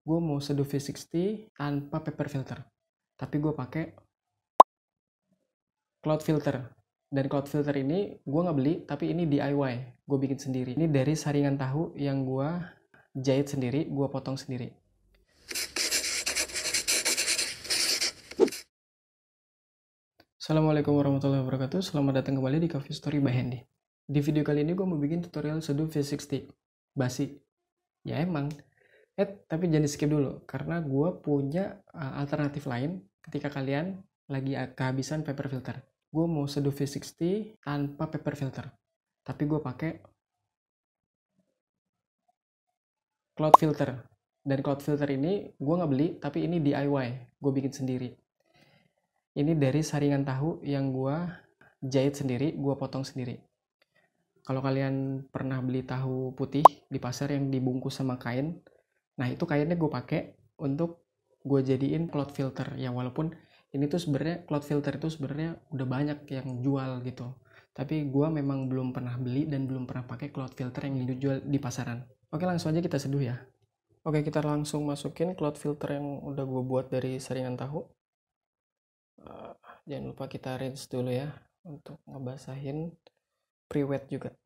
gue mau seduh V60 tanpa paper filter tapi gue pakai cloud filter dan cloud filter ini gue nggak beli tapi ini DIY gue bikin sendiri ini dari saringan tahu yang gue jahit sendiri gue potong sendiri Assalamualaikum warahmatullahi wabarakatuh Selamat datang kembali di Coffee Story by Handy Di video kali ini gue mau bikin tutorial seduh V60 Basi Ya emang Eh, tapi jangan di skip dulu karena gue punya uh, alternatif lain ketika kalian lagi eh, kehabisan paper filter. Gue mau seduh V60 tanpa paper filter. Tapi gue pakai cloud filter. Dan cloud filter ini gue nggak beli, tapi ini DIY. Gue bikin sendiri. Ini dari saringan tahu yang gue jahit sendiri, gue potong sendiri. Kalau kalian pernah beli tahu putih di pasar yang dibungkus sama kain, Nah itu kayaknya gue pakai untuk gue jadiin cloud filter ya walaupun ini tuh sebenarnya cloud filter itu sebenarnya udah banyak yang jual gitu tapi gue memang belum pernah beli dan belum pernah pakai cloud filter yang dijual di pasaran oke langsung aja kita seduh ya oke kita langsung masukin cloud filter yang udah gue buat dari seringan tahu eh, jangan lupa kita rinse dulu ya untuk ngebasahin pre-wet juga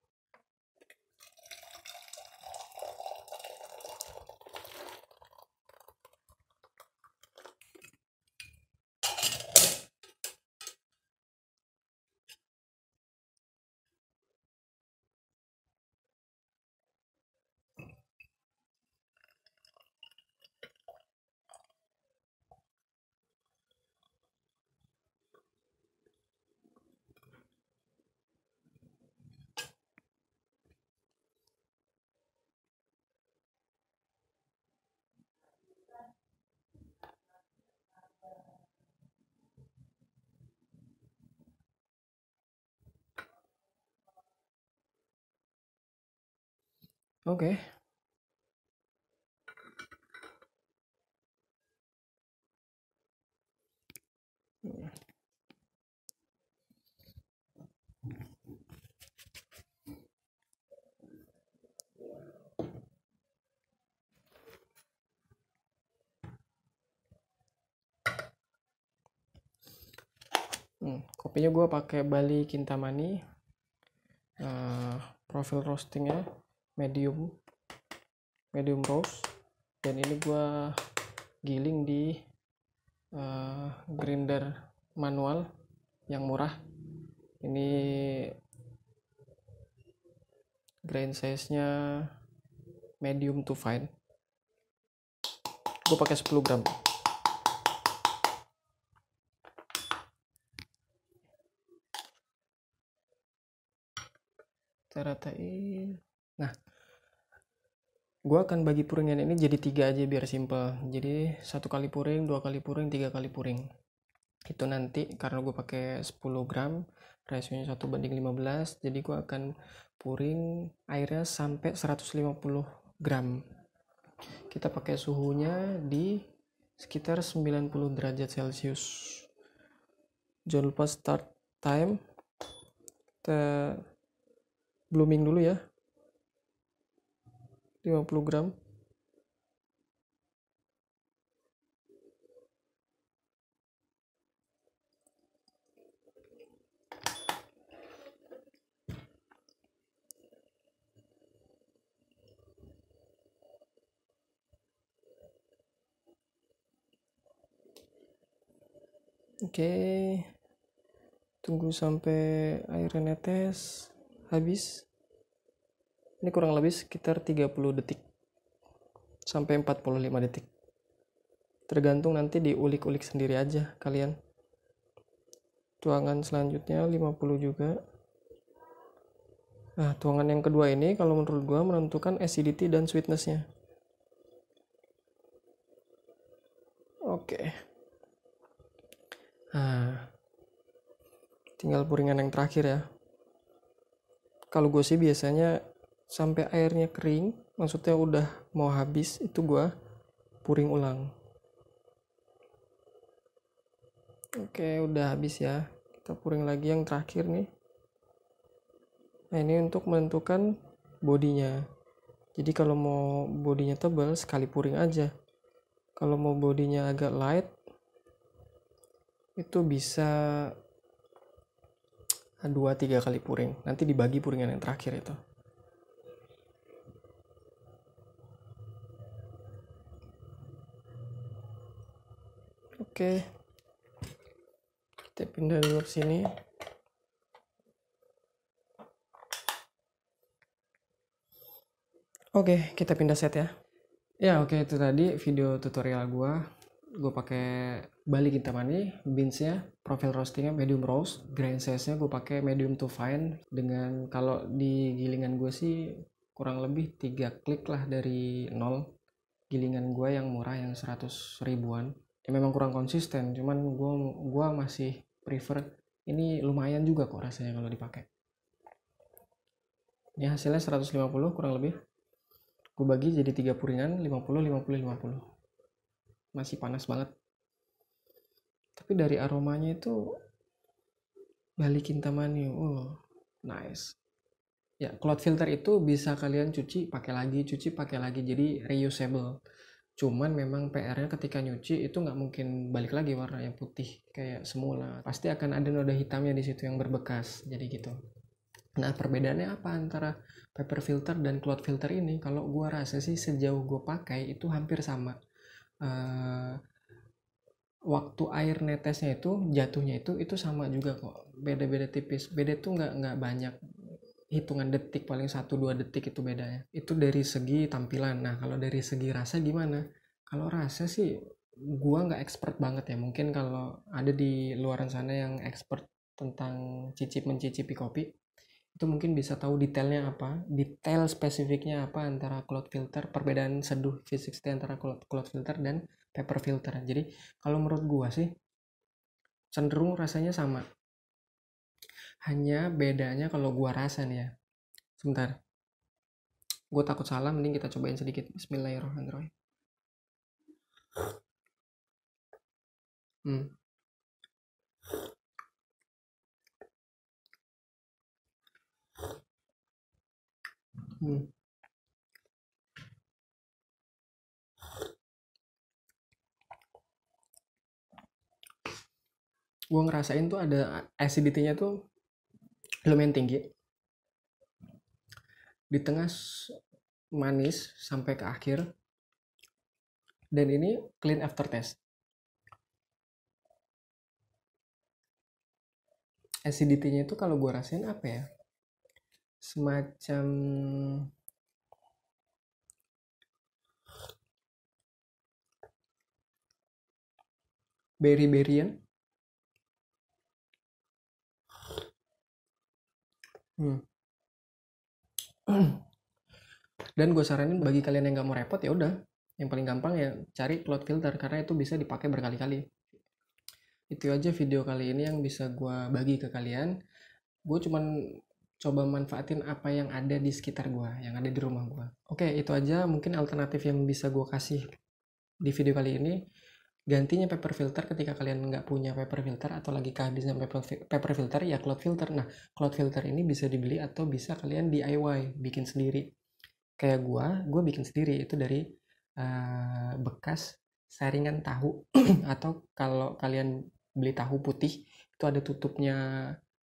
Oke. Hmm, kopinya gue pakai Bali Kintamani. Uh, profil roastingnya medium medium Rose, dan ini gue giling di uh, grinder manual yang murah ini grain size nya medium to fine gue pakai 10 gram kita ratain Nah, gue akan bagi puringan ini jadi tiga aja biar simple. Jadi satu kali puring, dua kali puring, tiga kali puring. Itu nanti karena gue pakai 10 gram, rasionya satu banding 15, jadi gue akan puring airnya sampai 150 gram. Kita pakai suhunya di sekitar 90 derajat Celcius. Jangan lupa start time. Kita blooming dulu ya. 50 gram Oke, okay. tunggu sampai airnya netes habis ini kurang lebih sekitar 30 detik sampai 45 detik tergantung nanti diulik-ulik sendiri aja kalian tuangan selanjutnya 50 juga nah tuangan yang kedua ini kalau menurut gua menentukan acidity dan sweetnessnya oke nah tinggal puringan yang terakhir ya kalau gue sih biasanya sampai airnya kering maksudnya udah mau habis itu gue puring ulang oke udah habis ya kita puring lagi yang terakhir nih nah ini untuk menentukan bodinya jadi kalau mau bodinya tebal sekali puring aja kalau mau bodinya agak light itu bisa dua tiga kali puring nanti dibagi puringan yang terakhir itu oke kita pindah dulu ke sini Oke, kita pindah set ya. Ya, oke itu tadi video tutorial gua. Gue pakai Bali Kintamani, ya, profil roastingnya medium roast, grind size-nya gue pakai medium to fine dengan kalau di gilingan gue sih kurang lebih 3 klik lah dari nol gilingan gue yang murah yang 100 ribuan ya memang kurang konsisten cuman gue gua masih prefer ini lumayan juga kok rasanya kalau dipakai ini hasilnya 150 kurang lebih gue bagi jadi tiga puringan 50 50 50 masih panas banget tapi dari aromanya itu balikin tamani oh nice ya cloud filter itu bisa kalian cuci pakai lagi cuci pakai lagi jadi reusable cuman memang PR-nya ketika nyuci itu nggak mungkin balik lagi warna yang putih kayak semula pasti akan ada noda hitamnya di situ yang berbekas jadi gitu nah perbedaannya apa antara paper filter dan cloud filter ini kalau gua rasa sih sejauh gua pakai itu hampir sama uh, waktu air netesnya itu jatuhnya itu itu sama juga kok beda-beda tipis beda tuh nggak nggak banyak hitungan detik paling 1-2 detik itu bedanya itu dari segi tampilan nah kalau dari segi rasa gimana kalau rasa sih gua nggak expert banget ya mungkin kalau ada di luaran sana yang expert tentang cicip mencicipi kopi itu mungkin bisa tahu detailnya apa detail spesifiknya apa antara cloud filter perbedaan seduh V60 antara cloud, cloud filter dan paper filter jadi kalau menurut gua sih cenderung rasanya sama hanya bedanya kalau gua rasa nih ya sebentar gue takut salah mending kita cobain sedikit Bismillahirrahmanirrahim hmm. Hmm. gue ngerasain tuh ada acidity-nya tuh lumayan tinggi di tengah manis sampai ke akhir dan ini clean after test acidity-nya itu kalau gue rasain apa ya semacam berry-berryan Hmm. Dan gue saranin bagi kalian yang gak mau repot ya udah, yang paling gampang ya cari cloud filter karena itu bisa dipakai berkali-kali. Itu aja video kali ini yang bisa gue bagi ke kalian. Gue cuman coba manfaatin apa yang ada di sekitar gue, yang ada di rumah gue. Oke, itu aja mungkin alternatif yang bisa gue kasih di video kali ini gantinya paper filter ketika kalian nggak punya paper filter atau lagi kehabisan paper, paper filter ya cloud filter nah cloud filter ini bisa dibeli atau bisa kalian DIY bikin sendiri kayak gua gua bikin sendiri itu dari uh, bekas saringan tahu atau kalau kalian beli tahu putih itu ada tutupnya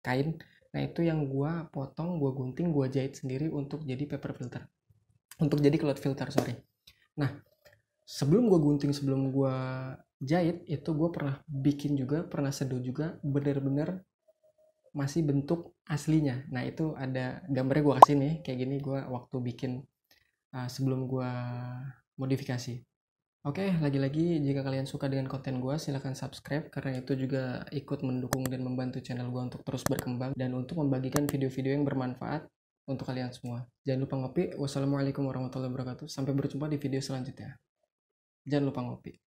kain nah itu yang gua potong gua gunting gua jahit sendiri untuk jadi paper filter untuk jadi cloud filter sorry nah sebelum gue gunting sebelum gue jahit itu gue pernah bikin juga pernah seduh juga bener-bener masih bentuk aslinya nah itu ada gambarnya gue kasih nih kayak gini gue waktu bikin uh, sebelum gue modifikasi oke okay, lagi-lagi jika kalian suka dengan konten gue silahkan subscribe karena itu juga ikut mendukung dan membantu channel gue untuk terus berkembang dan untuk membagikan video-video yang bermanfaat untuk kalian semua jangan lupa ngopi wassalamualaikum warahmatullahi wabarakatuh sampai berjumpa di video selanjutnya jangan lupa ngopi